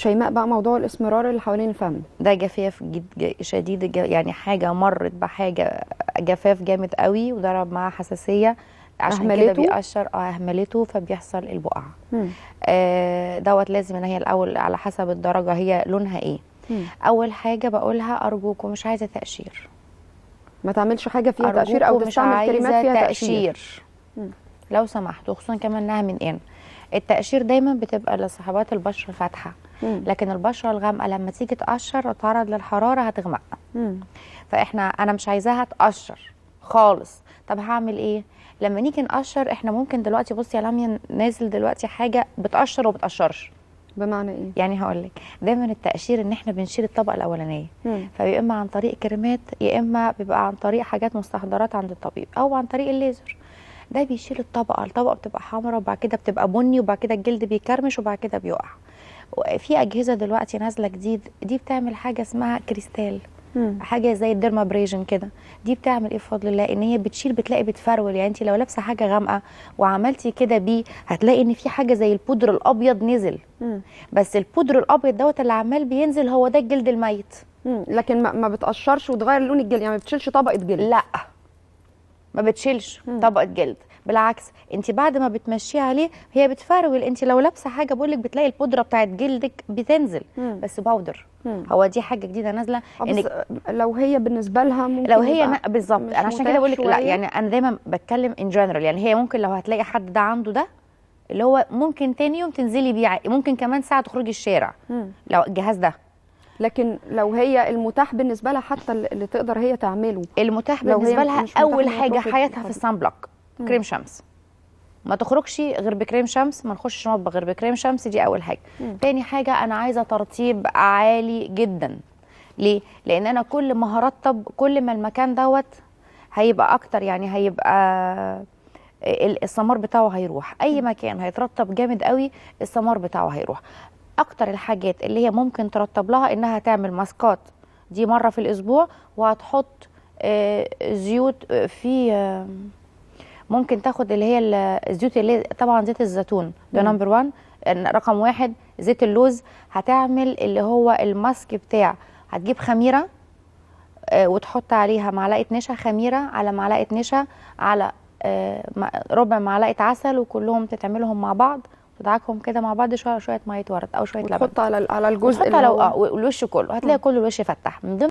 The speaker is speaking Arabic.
شيماء بقى موضوع الاسمرار اللي حوالين الفم ده جفاف شديد يعني حاجه مرت بحاجه جفاف جامد قوي وضرب معاها حساسيه عشان كده بيأشر اه اهملته فبيحصل البقع آه دوت لازم ان هي الاول على حسب الدرجه هي لونها ايه مم. اول حاجه بقولها ارجوكم مش عايزه تقشير ما تعملش حاجه فيها تقشير او مش تستعمل كريمات فيها تقشير, تقشير. لو سمحتوا خصوصا كمان انها من ان التقشير دايما بتبقى لصحابات البشره فاتحه لكن البشره الغامقه لما تيجي تقشر وتتعرض للحراره هتغمق فاحنا انا مش عايزاها تقشر خالص طب هعمل ايه لما نيجي نقشر احنا ممكن دلوقتي بصي يا لميا نازل دلوقتي حاجه بتقشر وبتقشرش بمعنى ايه يعني هقول لك دايما التقشير ان احنا بنشيل الطبقه الاولانيه فيا اما عن طريق كريمات يا اما بيبقى عن طريق حاجات مستحضرات عند الطبيب او عن طريق الليزر ده بيشيل الطبقه الطبقه بتبقى حمراء وبعد كده بتبقى بني وبعد كده الجلد بيكرمش وبعد كده بيقع في اجهزه دلوقتي نازله جديد دي بتعمل حاجه اسمها كريستال مم. حاجه زي الديرما بريجن كده دي بتعمل ايه بفضل الله ان هي بتشيل بتلاقي بتفرول يعني انت لو لابسه حاجه غامقه وعملتي كده بيه هتلاقي ان في حاجه زي البودر الابيض نزل مم. بس البودر الابيض دوت اللي عمال بينزل هو ده الجلد الميت مم. لكن ما, ما بتقشرش وتغير لون الجلد يعني ما بتشيلش طبقه جلد لا ما بتشيلش مم. طبقه جلد بالعكس انت بعد ما بتمشيه عليه هي بتفرول انت لو لابسه حاجه بقول لك بتلاقي البودره بتاعت جلدك بتنزل مم. بس باودر هو دي حاجه جديده نازله آه، انك آه، لو هي بالنسبه لها ممكن لو هي بالظبط انا عشان كده بقول لك لا يعني انا دايما بتكلم ان جنرال يعني هي ممكن لو هتلاقي حد ده عنده ده اللي هو ممكن تاني يوم تنزلي بيه ممكن كمان ساعه تخرجي الشارع مم. لو الجهاز ده لكن لو هي المتاح بالنسبه لها حتى اللي تقدر هي تعمله المتاح بالنسبه لها اول حاجه حياتها في الصن بلوك كريم شمس ما تخرجش غير بكريم شمس ما نخشش مطبخ غير بكريم شمس دي اول حاجه مم. تاني حاجه انا عايزه ترطيب عالي جدا ليه لان انا كل ما هرطب كل ما المكان دوت هيبقى اكتر يعني هيبقى آه، السمار بتاعه هيروح اي مكان هيترطب جامد قوي السمار بتاعه هيروح اكتر الحاجات اللي هي ممكن ترطب لها انها تعمل ماسكات دي مره في الاسبوع وهتحط آه، زيوت آه، في ممكن تاخد اللي هي الزيوت اللي طبعا زيت الزيتون ده نمبر 1 رقم واحد زيت اللوز هتعمل اللي هو الماسك بتاع هتجيب خميره آه، وتحط عليها معلقه نشا خميره على معلقه نشا على آه، ربع معلقه عسل وكلهم تتعملهم مع بعض تدعكهم كده مع بعض شويه شويه ميه ورد او شويه لبن تحط على على الجزء اللي على آه، الوش كله هتلاقي كل الوش فتح من